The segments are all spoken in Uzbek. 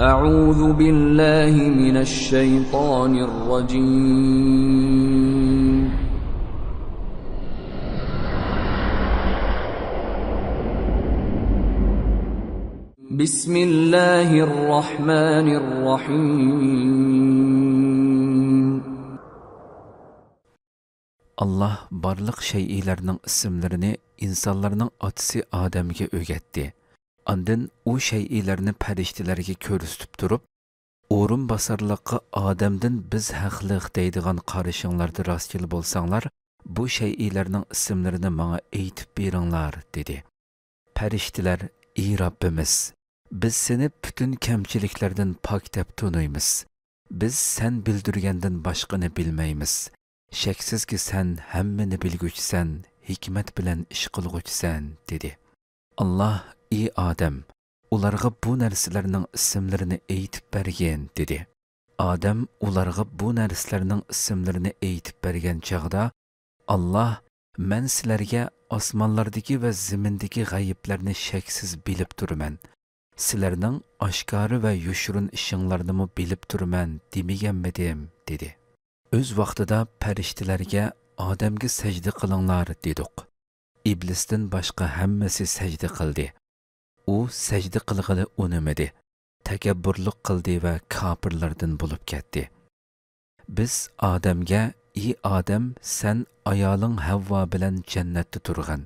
أعوذ بالله من الشيطان الرجيم بسم الله الرحمن الرحيم Allah barlıq şeyilərinin isimlərini insanların atısı Adəmə öyrətdi. andin u shay'ilarni farishtalarga ko'rsatib turib o'rin basarliqqa odamdan biz haqliq deydigan qarishinglarda rostgil bo'lsanglar bu shay'ilarning ismlarini manga aytib beringlar dedi farishtalar ey robbimiz biz seni butun kamchiliklardan pok deb tunuymiz biz sen bildirgandan boshqani bilmaymiz shaksizki sen hammani bilguchisan hikmat bilan ish qilg'uchisan dedi alloh ey odam ularga bu narsalarning ismlarini aytib bergin dedi odam ularga bu narsalarning ismlarini aytib bergan chog'da alloh man sizlarga osmonlardagi va zimindagi g'ayiblarni shaksiz bilib turman sizlarning oshkori va yushurun ishinglarnimi bilib turman demaganmidim dedi o'z vaqtida farishtalarga odamga sajda qilinglar dedik iblisdan boshqa hammasi sajda qildi u sajda qilg'ili unimidi takabburlik qildi va kofirlardan bo'lib ketdi biz odamga ey odam san ayoling havvo bilan jannatda turgan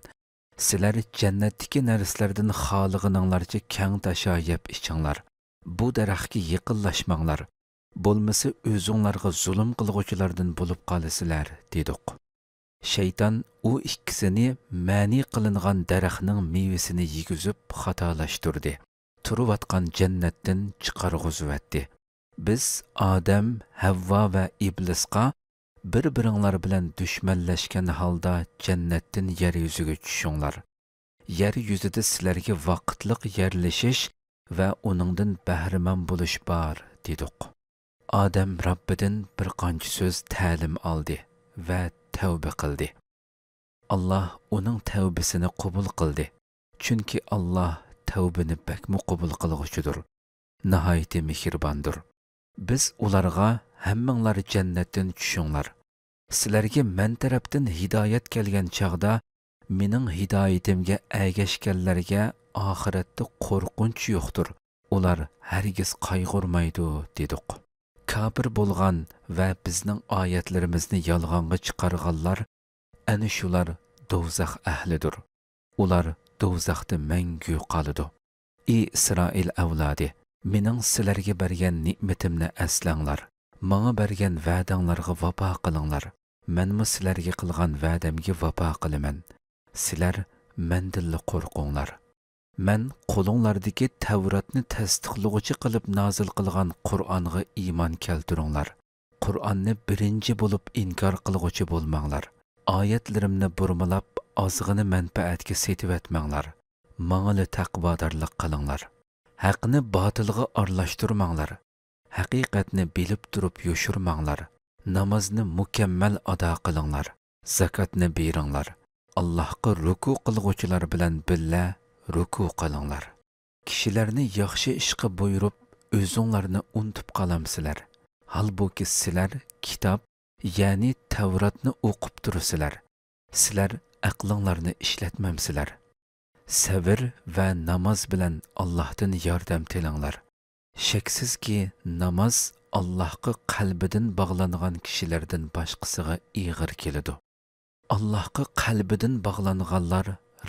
sizlar jannatdagi narsalardan xolig'ininglarcha kang tasho yeb ichinglar bu daraxtga yiqinlashmanglar bo'lmasa o'zinglarga zulm qilg'uvchilardan bo'lib qolasizlar dedi shayton u ikkisini ma'ni qilingan daraxtning mevasini yegizib xatolashtirdi turvatgan jannatdan chiqarg'uzvatdi biz odam havvo va iblisqa бір biringlar bilan dushmanlashgan holda jannatdan yer yuziga tushinglar yer yuzida sizlarga vaqtliq yerlashish va uningdan bahramand bo'lish bor dedik odam robbidan bir so'z ta'lim oldi va тәубі қылды. Аллах оның тәубісіні құбыл қылды. Чүнкі Аллах тәубіні бәк мұқұбыл қылғышыдыр. Нағайты мекірбандыр. Біз оларға әмміңлар жәннәттін күшіңлар. Сілерге мән тәрәптін хидайет келген чағда, менің хидайетімге әйгешкәлілерге ақыретті қорқыншы үйіқтір. Олар әргіз қайғырмайды, дедік. Кәбір болған, va bizning oyatlarimizni yolg'onga chiqarganlar ana shular do'zax ahlidir ular do'zaxda mangu qoladi ey isroil avlodi mening sizlarga bergan ne'matimni aslanglar manga bergan va'danglarga vafo qilinglar manmi sizlarga qilgan va'damga vafo qilaman sizlar mandilla qo'rqinglar man qo'linglardagi tavratni tasdiqlovchi qilib nozil qilgan qur'onga iymon keltiringlar qur'onni birinchi bo'lib inkor qilg'uchi bo'lmanglar oyatlarimni burmalab ozg'ini manfaatga setivatmanglar mangli taqvodorlik qilinglar haqni botilga aralashtirmanglar haqiqatni bilib turib yoshirmanglar namozni mukammal ado qilinglar zakotni beringlar allohga ruku qilg'uchilar bilan billa ruku qilinglar kishilarni yaxshi ishqa buyurib o'zinglarni unutib qolamsizlar Halbuki sizlar kitob, ya'ni Tavratni o'qib turasizlar. Sizlar aqlinglarni ishlatmamsizlar. Sabr va namoz bilan Allohdan yordam tilanglar. Shaksizki namoz Allohga qalbidan bog'langan kishilardan boshqasiga ig'ir keladi. Allohga qalbidan bog'langanlar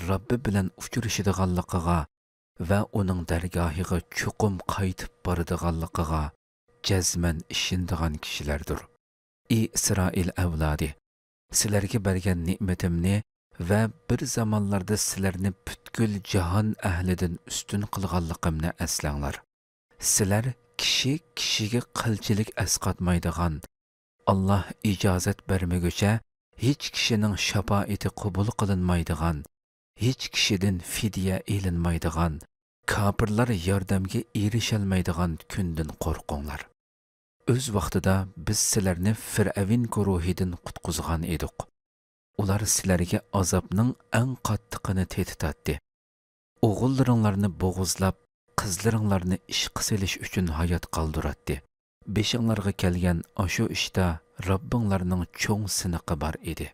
Rabbi bilan uchrashadiganligiga va uning dargohiga chuqum qaytib boradiganligiga jazman ishindigan kishilardir ey isroil avlodi sizlarga bergan ne'matimni va bir zamonlarda sizlarni butkul jahon ahlidan ustun qilganligimni eslanglar sizlar kishi kishiga qilchilik asqatmaydigan alloh ijozat bermaguncha hech kishining shafoati qabul qilinmaydigan hech kishidan fidya elinmaydigan kofirlar yordamga erisholmaydigan kundan qo'rqinglar o'z vaqtida biz sizlarni fir'avin guruhidan qutqizgan edik ular sizlarga azobning eng qattiqini tetatdi o'g'illaringlarni bo'g'izlab qizlaringlarni ishqa selish uchun hayot qaldiratdi beshinglarga kelgan ashu ishda robbinglarning cho'ng siniqi bor edi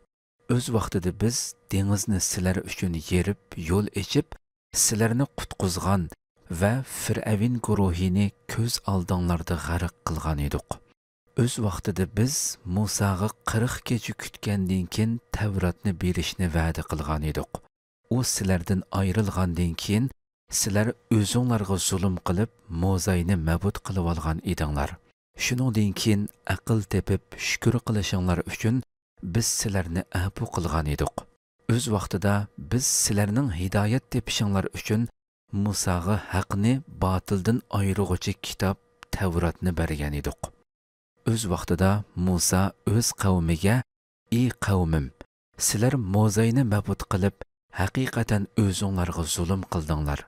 o'z vaqtida biz dengizni sizlar uchun yerib yo'l echib sizlarni qutqizgan va fir'avin guruhini ko'z oldinglarda g'ariq qilgan edik o'z vaqtida biz musog'a qirq kecha kutgandan keyin tavrotni berishni va'da qilgan edik u sizlardan ayrilgandan keyin sizlar o'zinglarga zulm qilib mo'zayni mabud qilib olgan edinglar shuningdan keyin aql tepib shukur qilishinglar uchun biz sizlarni apu qilgan edik o'z vaqtida biz sizlarning hidoyat tepishinglar uchun musoga haqni botildan ayirg'uchi kitob tavrotni bergan edik o'z vaqtida Musa o'z qavmiga ey qavmim sizlar mozayni mabud qilib haqiqatan o'zinglarga zulm qildinglar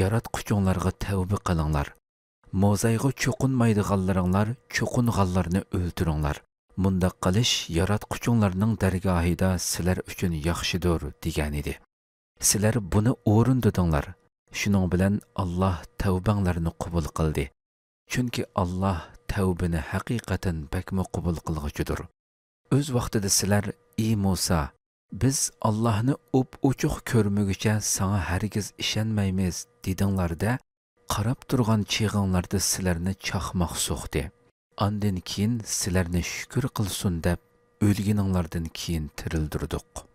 yaratquchinglarga tavba qilinglar mozayga cho'qinmaydiganlaringlar cho'qing'anlarni o'ltiringlar mundaq qilish yaratquchinglarning dargohida sizlar uchun yaxshidir degan edi sizlar buni o'rin dedinglar Шуның белән Аллаһ тәүбәңләрне кабул кылды. Чөнки Аллаһ тәүбене хакыйкатан бәкме кабул кылгычыдыр. Өз вакытында силәр, и Муса, biz Аллаһны уп учук көрмөгүчә саңа һәргиз ишенмәйбез дидеңләрдә, карап торган чыгыңларда силәрне чахмак сукты. Андан кин силәрне шүкүр кылсын дип, өлгенеңләрдән кин тирилдирдык.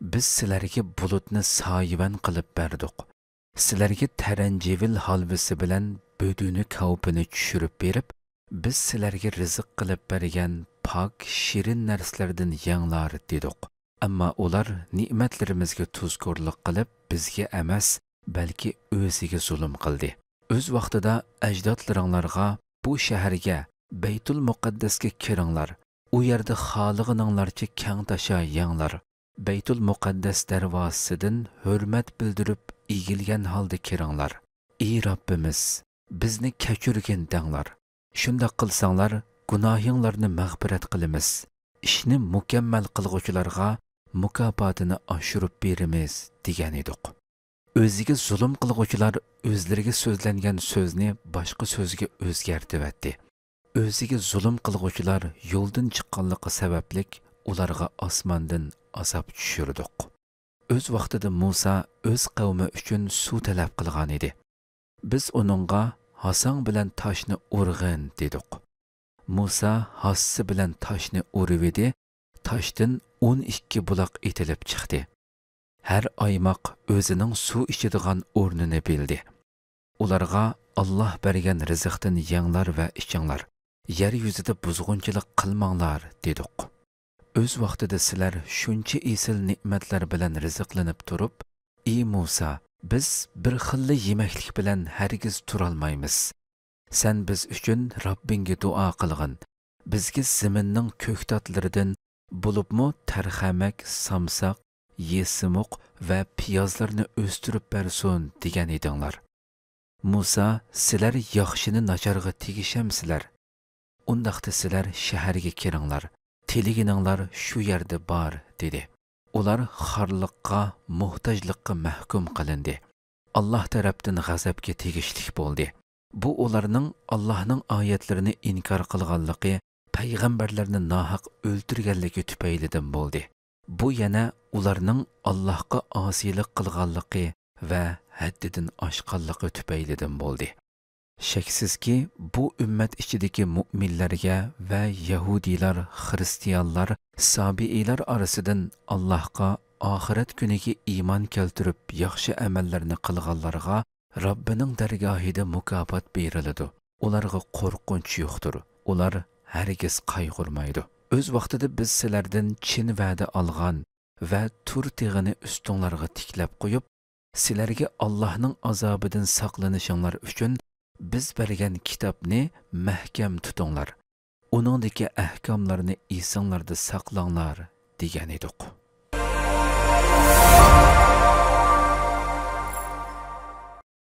Biz силәргә булутны сайыбан кылып бердик. sizlarga taranjevil holvisi bilan bödünü kavpini tushirib berib biz sizlarga rizq qilib bergan pok shirin narsalardan yanglar dedik ammo ular ne'matlarimizga tuzkorlik qilib bizga emas balki o'ziga zulm qildi o'z vaqtida ajdodlaringlarga bu shaharga baytul muqaddasga kiringlar u yerda xolig'ininglarcha kang tasha yanglar baytul muqaddas darvozasidan hurmat bildirib egilgan holda kiringlar ey robbimiz bizni kechirgin danglar shundoq qilsanglar gunohinglarni mag'firat qilamiz ishni mukammal qilg'uvchilarga mukofotini oshirib beramiz degan edik o'ziga zulm qilg'uvchilar o'zlariga so'zlangan so'zni boshqa so'zga o'zgartiryapti o'ziga zulm qilg'uvchilar yo'ldan chiqqanligi sabablik ularga osmondan azob tushirdik o'z vaqtida Musa o'z qavmi uchun suv talab qilgan edi. Biz uningga hasang bilan toshni urg'in dedik. Musa hassi bilan toshni urib edi, toshdan 12 buloq etilib chiqdi. Har oymoq o'zining suv ichadigan o'rnini bildi. Ularga Alloh bergan rizqdan yanglar va ichinglar. Yer yuzida buzg'unchilik qilmanglar dedik. o'z vaqtida sizlar shuncha esil ne'matlar bilan rizqlanib turib ey muso biz bir xilli yemaklik bilan hargiz turolmaymiz san biz uchun robbingga duo qilg'in bizga ziminning ko'ktatlaridan bo'libmi tarhamak samsaq yesimiq va piyozlarni o'stirib bersin degan edinglar muso sizlar yaxshini nacharga tegishamsizlar undaqda sizlar shaharga kiringlar тілігініңлар шу ерді бар, деді. Олар қарлыққа, мұхтажлыққа мәхкім қалынды. Аллах тәрәптің ғазапке тегішілік болды. Бұ оларының Аллахның айетлеріні инкар қылғалықы, пәйғамбәрлерінің нағақ өлтіргәлігі түпәйледім болды. Бұ ені оларының Аллахқа асилік қылғалықы вә әддедің ашқалықы түпәйледім болды. shaksizki bu ummat ichidagi mo'minlarga va yahudiylar xristianlar sobiiylar orasidan allohga oxirat kuniga iymon keltirib yaxshi amallarni qilganlarga robbining dargohida mukofot beriladi ularga qo'rqinch yo'qdir ular hargiz qayg'urmaydi o'z vaqtida biz sizlardan chin va'da olgan va tur tig'ini ustinglarga tiklab qo'yib sizlarga allohning azobidan saqlanishinglar uchun biz bergan kitobni mahkam tutinglar uningdagi ahkomlarni esinglarda saqlanglar degan edik